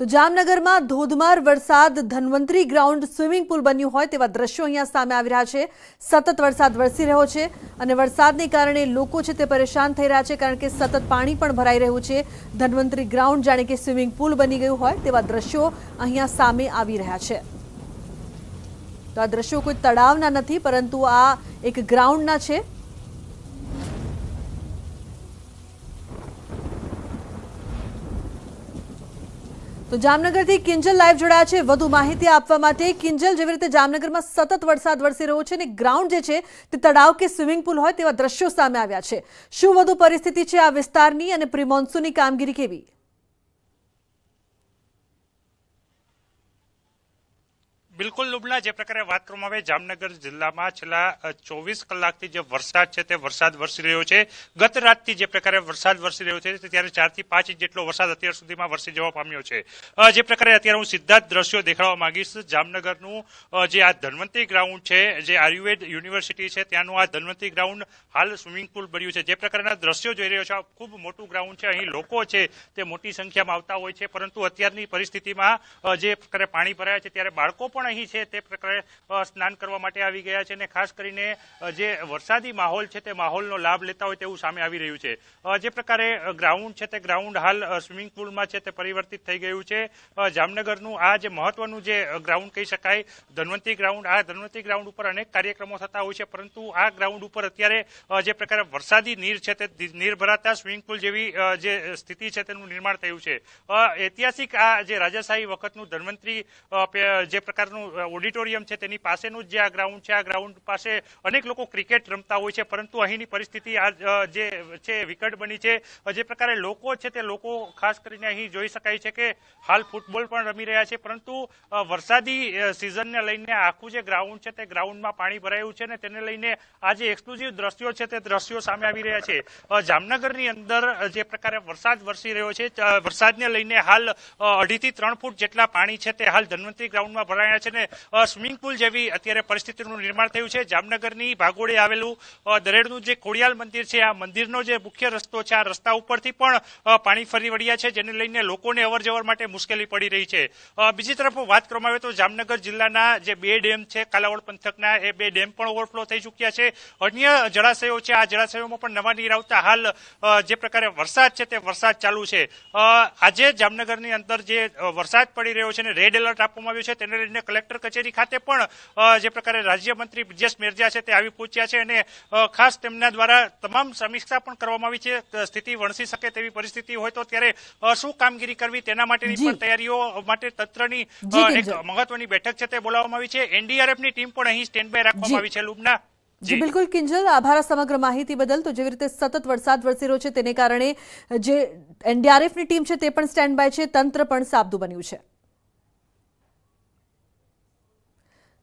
તો જામનગરમાં ધોધમાર વરસાદ ધન્વંતરી ગ્રાઉન્ડ સ્વિમિંગ પુલ બન્યું હોય તેવા દ્રશ્યો અહીંયા સામે આવી રહ્યા છે સતત વરસાદ વરસી રહ્યો છે અને વરસાદને કારણે લોકો છે તે પરેશાન થઈ રહ્યા છે કારણ કે સતત પાણી પણ ભરાઈ રહ્યું છે ધન્વંતરી ગ્રાઉન્ડ જાણે કે સ્વિમિંગ પુલ બની ગયું હોય તેવા દ્રશ્યો અહીંયા સામે આવી રહ્યા છે તો આ દ્રશ્યો કોઈ તળાવના નથી પરંતુ આ એક ગ્રાઉન્ડના છે તો જામનગરથી કિંજલ લાઈવ જોડાયા છે વધુ માહિતી આપવા માટે કિંજલ જેવી રીતે જામનગરમાં સતત વરસાદ વરસી રહ્યો છે અને ગ્રાઉન્ડ જે છે તે તળાવ કે સ્વિમિંગ પુલ હોય તેવા દ્રશ્યો સામે આવ્યા છે શું વધુ પરિસ્થિતિ છે આ વિસ્તારની અને પ્રિમોન્સૂનની કામગીરી કેવી બિલકુલ લુબલા જે પ્રકારે વાત કરવામાં આવે જામનગર જિલ્લામાં છેલ્લા ચોવીસ કલાકથી જે વરસાદ છે તે વરસાદ વરસી રહ્યો છે ગત રાતથી જે પ્રકારે વરસાદ વરસી રહ્યો છે ત્યારે ચારથી પાંચ ઇંચ જેટલો વરસાદ અત્યાર સુધીમાં વરસી જવા પામ્યો છે જે પ્રકારે અત્યારે હું સીધા જ દ્રશ્યો દેખાડવા માંગીશ જામનગરનું જે આ ધન્વંતરી ગ્રાઉન્ડ છે જે આયુર્વેદ યુનિવર્સિટી છે ત્યાંનું આ ધન્વંતરી ગ્રાઉન્ડ હાલ સ્વિમિંગ પુલ બન્યું છે જે પ્રકારના દ્રશ્યો જોઈ રહ્યો છે આ ખૂબ મોટું ગ્રાઉન્ડ છે અહીં લોકો છે તે મોટી સંખ્યામાં આવતા હોય છે પરંતુ અત્યારની પરિસ્થિતિમાં જે પ્રકારે પાણી ભરાયા છે ત્યારે બાળકો પણ પણ અહીં છે તે પ્રકારે સ્નાન કરવા માટે આવી ગયા છે અને ખાસ કરીને જે વરસાદી માહોલ છે તે માહોલનો લાભ લેતા હોય તેવું સામે આવી રહ્યું છે જે પ્રકારે ગ્રાઉન્ડ છે તે ગ્રાઉન્ડ હાલ સ્વિમિંગ પુલમાં છે તે પરિવર્તિત થઈ ગયું છે જામનગરનું આ જે મહત્વનું જે ગ્રાઉન્ડ કહી શકાય ધન્વંતી ગ્રાઉન્ડ આ ધન્વંતી ગ્રાઉન્ડ ઉપર અનેક કાર્યક્રમો થતા હોય છે પરંતુ આ ગ્રાઉન્ડ ઉપર અત્યારે જે પ્રકારે વરસાદી નીર છે તે નીર ભરાતા સ્વિમિંગ પુલ જેવી જે સ્થિતિ છે તેનું નિર્માણ થયું છે ઐતિહાસિક આ જે રાજાશાહી વખતનું ધન્વંતરી જે પ્રકારનું સરકારનું ઓડિટોરિયમ છે તેની પાસેનું જ જે આ ગ્રાઉન્ડ છે આ ગ્રાઉન્ડ પાસે અનેક લોકો ક્રિકેટ રમતા હોય છે પરંતુ અહીંની પરિસ્થિતિ જે છે વિકટ બની છે જે પ્રકારે લોકો છે તે લોકો ખાસ કરીને અહીં જોઈ શકાય છે કે હાલ ફૂટબોલ પણ રમી રહ્યા છે પરંતુ વરસાદી સિઝનને લઈને આખું જે ગ્રાઉન્ડ છે તે ગ્રાઉન્ડમાં પાણી ભરાયું છે અને તેને લઈને આ જે એક્સક્લુઝિવ દ્રશ્યો છે તે દ્રશ્યો સામે આવી રહ્યા છે જામનગરની અંદર જે પ્રકારે વરસાદ વરસી રહ્યો છે વરસાદને લઈને હાલ અઢીથી ત્રણ ફૂટ જેટલા પાણી છે તે હાલ ધન્વંતરી ગ્રાઉન્ડમાં ભરાયા છે છે ને સ્વિમિંગ પુલ જેવી અત્યારે પરિસ્થિતિનું નિર્માણ થયું છે જામનગરની ભાગોળે આવેલું દરેડનું જે કોડિયાલ મંદિર છે આ મંદિરનો જે મુખ્ય રસ્તો છે આ રસ્તા ઉપરથી પણ પાણી ફરી વળ્યા છે જેને લઈને લોકોને અવરજવર માટે મુશ્કેલી પડી રહી છે બીજી તરફ વાત કરવામાં આવે તો જામનગર જિલ્લાના જે બે ડેમ છે કાલાવડ પંથકના એ બે ડેમ પણ ઓવરફ્લો થઈ ચૂક્યા છે અન્ય જળાશયો છે આ જળાશયોમાં પણ નવા નીર આવતા હાલ જે પ્રકારે વરસાદ છે તે વરસાદ ચાલુ છે આજે જામનગરની અંદર જે વરસાદ પડી રહ્યો છે ને રેડ એલર્ટ આપવામાં આવ્યું છે તેને લઈને કલેક્ટર કચેરી ખાતે પણ જે પ્રકારે રાજ્યમંત્રી બ્રિજેશ મેરજા છે તે આવી પહોંચ્યા છે અને ખાસ તેમના દ્વારા તમામ સમીક્ષા પણ કરવામાં આવી છે સ્થિતિ વણસી શકે તેવી પરિસ્થિતિ હોય તો ત્યારે શું કામગીરી કરવી તેના માટેની પણ તૈયારીઓ માટે તંત્રની એક મહત્વની બેઠક છે તે બોલાવવામાં આવી છે એનડીઆરએફની ટીમ પણ અહીં સ્ટેન્ડ બાય રાખવામાં આવી છે લુબના જી બિલકુલ કિંજલ આભાર સમગ્ર માહિતી બદલ તો જેવી રીતે સતત વરસાદ વરસી રહ્યો છે તેને કારણે જે એનડીઆરએફની ટીમ છે તે પણ સ્ટેન્ડ બાય છે તંત્ર પણ સાબદું બન્યું છે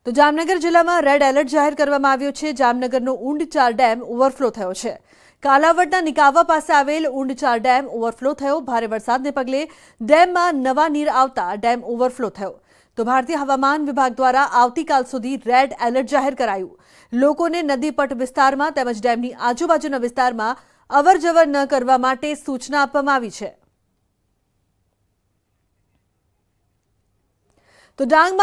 તો જામનગર જિલ્લામાં રેડ એલર્ટ જાહેર કરવામાં આવ્યો છે જામનગરનો ઊંડ ચાર ડેમ ઓવરફ્લો થયો છે કાલાવડના નિકાવા પાસે આવેલ ઊંડ ચાર ડેમ ઓવરફ્લો થયો ભારે વરસાદ ને પગલે ડેમમાં નવા નીર આવતા ડેમ ઓવરફ્લો થયો તો ભારતીય હવામાન વિભાગ દ્વારા આવતીકાલ સુધી રેડ એલર્ટ જાહેર કરાયો લોકો ને નદી પટ વિસ્તારમાં તેમજ ડેમની આજુબાજુના વિસ્તારમાં અવરજવર ન કરવા માટે સૂચના આપવામાં આવી છે તો ડાંગ